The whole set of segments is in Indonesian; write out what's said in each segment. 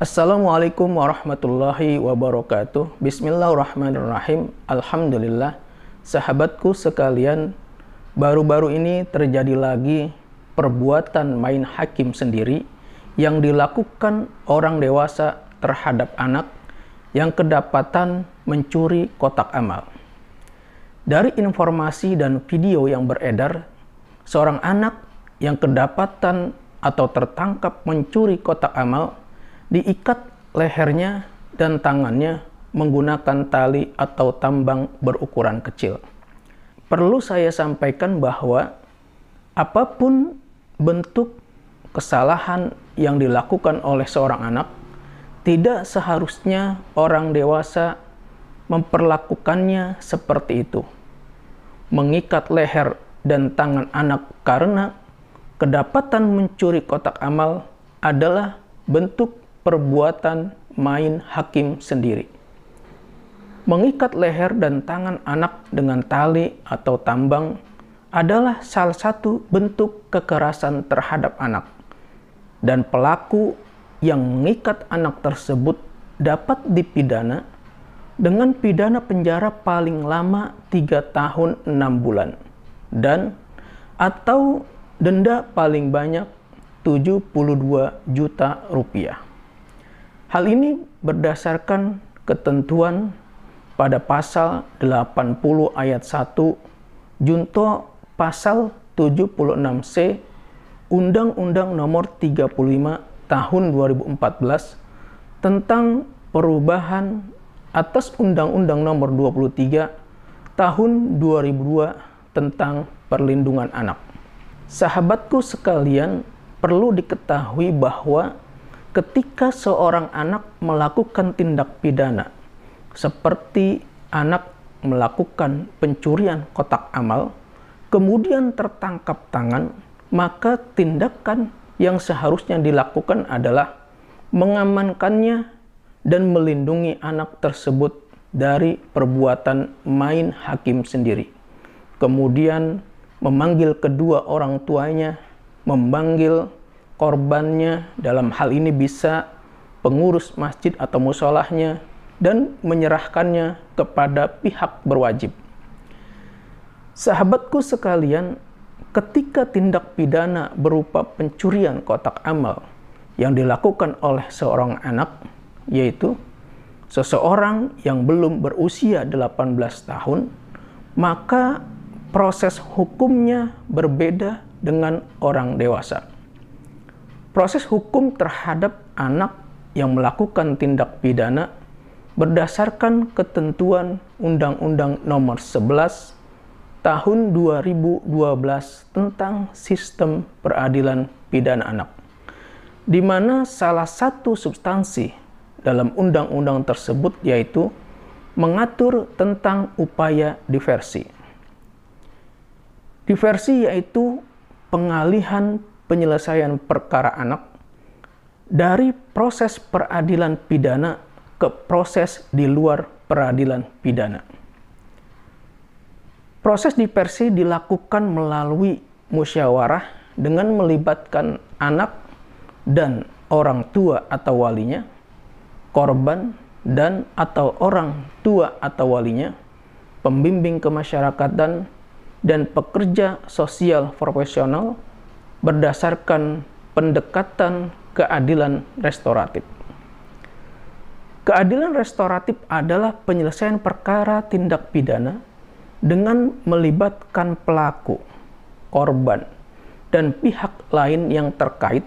Assalamualaikum warahmatullahi wabarakatuh. Bismillahirrahmanirrahim. Alhamdulillah. Sahabatku sekalian, baru-baru ini terjadi lagi perbuatan main hakim sendiri yang dilakukan orang dewasa terhadap anak yang kedapatan mencuri kotak amal. Dari informasi dan video yang beredar, seorang anak yang kedapatan atau tertangkap mencuri kotak amal diikat lehernya dan tangannya menggunakan tali atau tambang berukuran kecil. Perlu saya sampaikan bahwa apapun bentuk kesalahan yang dilakukan oleh seorang anak, tidak seharusnya orang dewasa memperlakukannya seperti itu. Mengikat leher dan tangan anak karena kedapatan mencuri kotak amal adalah bentuk perbuatan main hakim sendiri. Mengikat leher dan tangan anak dengan tali atau tambang adalah salah satu bentuk kekerasan terhadap anak, dan pelaku yang mengikat anak tersebut dapat dipidana dengan pidana penjara paling lama 3 tahun 6 bulan dan atau denda paling banyak 72 juta rupiah. Hal ini berdasarkan ketentuan pada pasal 80 ayat 1 junto pasal 76C Undang-Undang Nomor 35 Tahun 2014 tentang perubahan atas Undang-Undang Nomor 23 Tahun 2002 tentang perlindungan anak. Sahabatku sekalian, perlu diketahui bahwa ketika seorang anak melakukan tindak pidana seperti anak melakukan pencurian kotak amal kemudian tertangkap tangan maka tindakan yang seharusnya dilakukan adalah mengamankannya dan melindungi anak tersebut dari perbuatan main hakim sendiri kemudian memanggil kedua orang tuanya memanggil korbannya, dalam hal ini bisa pengurus masjid atau musolahnya, dan menyerahkannya kepada pihak berwajib. Sahabatku sekalian, ketika tindak pidana berupa pencurian kotak amal yang dilakukan oleh seorang anak, yaitu seseorang yang belum berusia 18 tahun, maka proses hukumnya berbeda dengan orang dewasa proses hukum terhadap anak yang melakukan tindak pidana berdasarkan ketentuan Undang-Undang Nomor 11 Tahun 2012 tentang Sistem Peradilan Pidana Anak, di mana salah satu substansi dalam undang-undang tersebut yaitu mengatur tentang upaya diversi. Diversi yaitu pengalihan penyelesaian perkara anak dari proses peradilan pidana ke proses di luar peradilan pidana. Proses di persi dilakukan melalui musyawarah dengan melibatkan anak dan orang tua atau walinya, korban dan atau orang tua atau walinya, pembimbing kemasyarakatan, dan pekerja sosial profesional berdasarkan pendekatan keadilan restoratif. Keadilan restoratif adalah penyelesaian perkara tindak pidana dengan melibatkan pelaku, korban, dan pihak lain yang terkait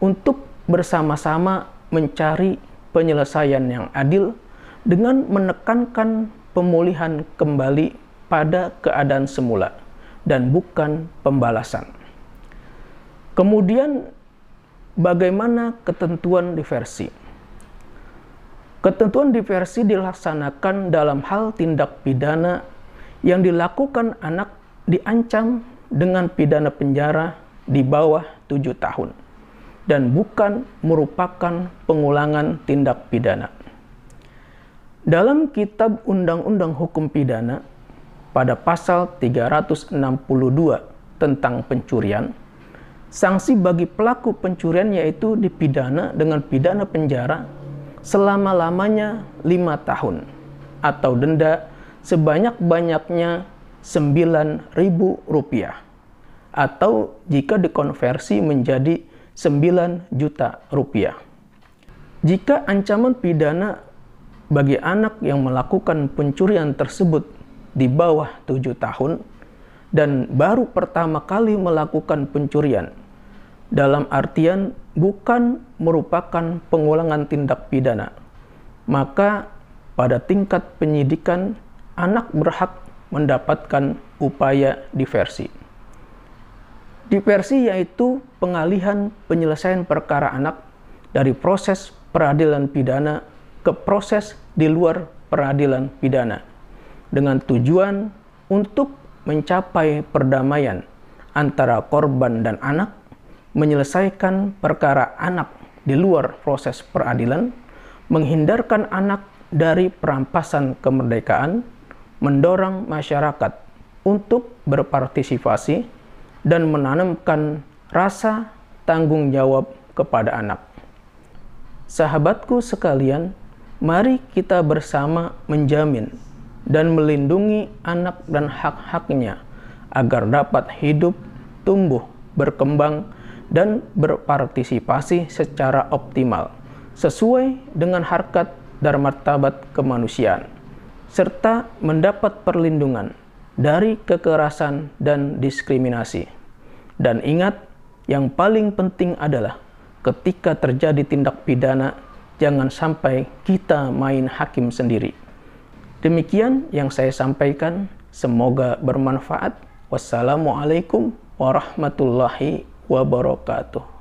untuk bersama-sama mencari penyelesaian yang adil dengan menekankan pemulihan kembali pada keadaan semula dan bukan pembalasan. Kemudian bagaimana ketentuan diversi? Ketentuan diversi dilaksanakan dalam hal tindak pidana yang dilakukan anak diancam dengan pidana penjara di bawah tujuh tahun dan bukan merupakan pengulangan tindak pidana. Dalam Kitab Undang-Undang Hukum Pidana pada pasal 362 tentang pencurian sanksi bagi pelaku pencurian yaitu dipidana dengan pidana penjara selama-lamanya lima tahun atau denda sebanyak-banyaknya Rp9.000 atau jika dikonversi menjadi sembilan juta rupiah. Jika ancaman pidana bagi anak yang melakukan pencurian tersebut di bawah tujuh tahun dan baru pertama kali melakukan pencurian dalam artian bukan merupakan pengulangan tindak pidana, maka pada tingkat penyidikan anak berhak mendapatkan upaya diversi. Diversi yaitu pengalihan penyelesaian perkara anak dari proses peradilan pidana ke proses di luar peradilan pidana dengan tujuan untuk mencapai perdamaian antara korban dan anak menyelesaikan perkara anak di luar proses peradilan, menghindarkan anak dari perampasan kemerdekaan, mendorong masyarakat untuk berpartisipasi, dan menanamkan rasa tanggung jawab kepada anak. Sahabatku sekalian, mari kita bersama menjamin dan melindungi anak dan hak-haknya agar dapat hidup, tumbuh, berkembang, dan berpartisipasi secara optimal sesuai dengan harkat dan martabat kemanusiaan serta mendapat perlindungan dari kekerasan dan diskriminasi. Dan ingat, yang paling penting adalah ketika terjadi tindak pidana, jangan sampai kita main hakim sendiri. Demikian yang saya sampaikan, semoga bermanfaat. Wassalamualaikum warahmatullahi wabarakatuh.